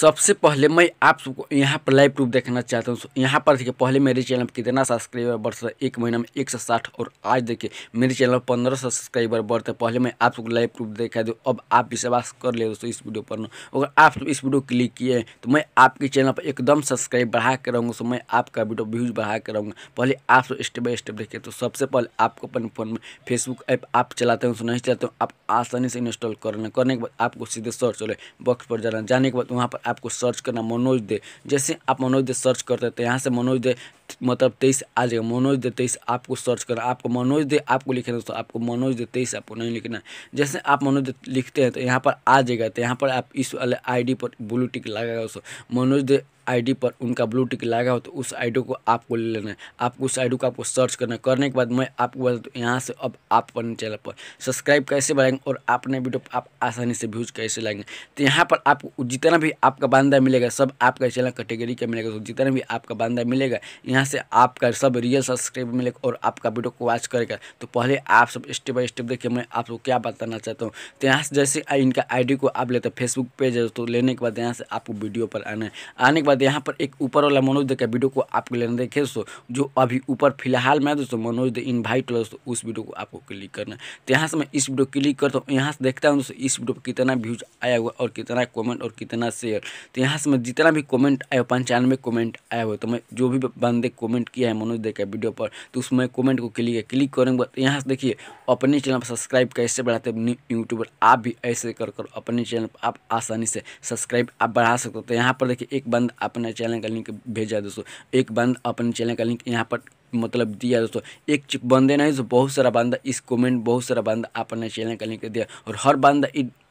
सबसे पहले मैं आप सबको यहाँ पर लाइव प्रूफ देखना चाहता हूँ यहाँ पर देखिए पहले मेरे चैनल पर कितना सब्सक्राइबर बढ़ता है एक महीना में एक सौ साठ और आज देखिए मेरे चैनल पर पंद्रह सौ सब्सक्राइबर बढ़ते हैं पहले मैं आप सबको लाइव प्रूफ देखा दूँ अब आप विश्वास कर ले दोस्तों इस वीडियो पर अगर आप सब इस वीडियो क्लिक किए हैं तो मैं आपके चैनल पर एकदम सब्सक्राइब बढ़ा कर रहूँगा सो तो मैं आपका वीडियो व्यूज बढ़ा कर रहूँगा पहले आप सब स्टेप बाई स्टेप देखिए तो सबसे पहले आपको अपने फ़ोन में फेसबुक ऐप आप चलाते हैं तो नहीं चलाते हो आप आसानी से इंस्टॉल कर करने के बाद आपको सीधे सर्च चले बॉक्स पर जाना जाने के बाद वहाँ पर आपको सर्च करना मनोज दे जैसे आप मनोज दे सर्च करते हैं तो यहाँ से मनोज दे मतलब तेईस आ जाएगा मनोज दे तेईस आपको सर्च करना आपको मनोज दे आपको लिखना दोस्तों आपको मनोज दे तेईस आपको नहीं लिखना जैसे आप मनोज दे लिखते हैं तो यहाँ पर आ जाएगा तो यहाँ पर आप इस वाले आई पर ब्लू टिक लगाएगा दोस्तों मनोज दे आईडी पर उनका ब्लू टिक लगा हो तो उस आईडी को आपको ले लेना है आपको उस आईडी को आपको सर्च करना है करने के बाद मैं आपको बता दूँ यहाँ से अब आप अपने चैनल पर सब्सक्राइब कैसे बढ़ाएंगे और अपने वीडियो पर आप आसानी से व्यूज कैसे लाएंगे तो यहाँ पर आपको जितना भी आपका बांदा मिलेगा सब आपका चैनल कैटेगरी का मिलेगा तो जितना भी आपका बांदा मिलेगा यहाँ से आपका सब रियल सब्सक्राइब मिलेगा और आपका वीडियो को वॉच करेगा तो पहले आप सब स्टेप बाई स्टेप देखिए मैं आपको क्या बताना चाहता हूँ तो यहाँ से जैसे इनका आईडी को आप लेते हैं फेसबुक पेज है तो लेने के बाद यहाँ से आपको वीडियो पर आना है आने के बाद यहाँ पर एक ऊपर वाला मनोज देखा वीडियो को आपको लेना देखिए दोस्तों जो अभी ऊपर फिलहाल में दोस्तों मनोज दे इन्वाइट दोस्तों उस वीडियो को आपको क्लिक करना है तो यहाँ से मैं इस वीडियो क्लिक करता हूँ यहाँ से देखता हूँ दोस्तों इस वीडियो पर कितना व्यूज आया हुआ और कितना कॉमेंट और कितना शेयर तो यहाँ से मैं जितना भी कॉमेंट आया पंचानवे कॉमेंट आया हुआ तो मैं जो भी बंद बंदे कमेंट किया है मनोज दे का वीडियो पर तो उसमें कमेंट को क्लिक है क्लिक करेंगे बाद यहाँ से देखिए अपने चैनल पर सब्सक्राइब कैसे बढ़ाते हैं यूट्यूबर आप भी ऐसे कर कर अपने चैनल पर आप आसानी से सब्सक्राइब आप बढ़ा सकते हो तो यहाँ पर देखिए एक बंद अपने चैनल का लिंक भेजा है दोस्तों एक बंद अपने चैनल का लिंक यहाँ पर मतलब दिया दोस्तों एक बंदे नहीं तो बहुत सारा बंदा इस कमेंट बहुत सारा बंदा अपने चैनल का लिंक दिया और हर बंदा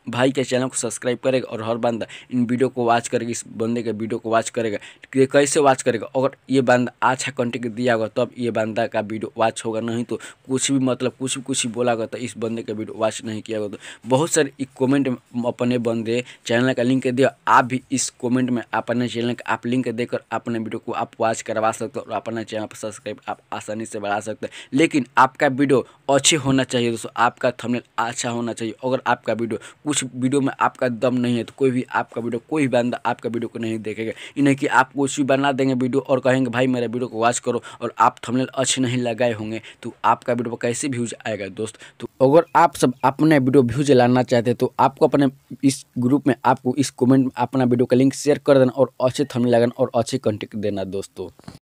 भाई के चैनल को सब्सक्राइब करेगा और हर बंदा इन वीडियो को वॉच करेगा इस बंदे के वीडियो को वॉच करेगा ये कैसे वॉच करेगा अगर ये बंदा अच्छा कंटेंट दिया होगा तब ये बंदा का वीडियो वॉच होगा नहीं तो कुछ भी मतलब कुछ भी कुछ भी बोला होगा तो इस बंदे का वीडियो वॉच नहीं किया होगा तो बहुत सारे कमेंट अपने बंदे चैनल का लिंक दिया आप भी इस कॉमेंट में अपने चैनल का आप लिंक देकर अपने वीडियो को आप वॉच करवा सकते हो और अपना चैनल पर सब्सक्राइब आप आसानी से बढ़ा सकते हैं लेकिन आपका वीडियो अच्छे होना चाहिए दोस्तों आपका थमनेल अच्छा होना चाहिए अगर आपका वीडियो उस वीडियो में आपका दम नहीं है तो कोई भी आपका वीडियो कोई भी बंदा आपका वीडियो को नहीं देखेगा इन्हें कि आप कुछ भी बना देंगे वीडियो और कहेंगे भाई मेरा वीडियो को वॉच करो और आप थमनेल अच्छे नहीं लगाए होंगे तो आपका वीडियो पर कैसे व्यूज आएगा दोस्त तो अगर आप सब अपने वीडियो व्यूज लाना चाहते हैं तो आपको अपने इस ग्रुप में आपको इस कमेंट में अपना वीडियो का लिंक शेयर कर देना और अच्छे थमने लगाना और अच्छे कंटेक्ट देना दोस्तों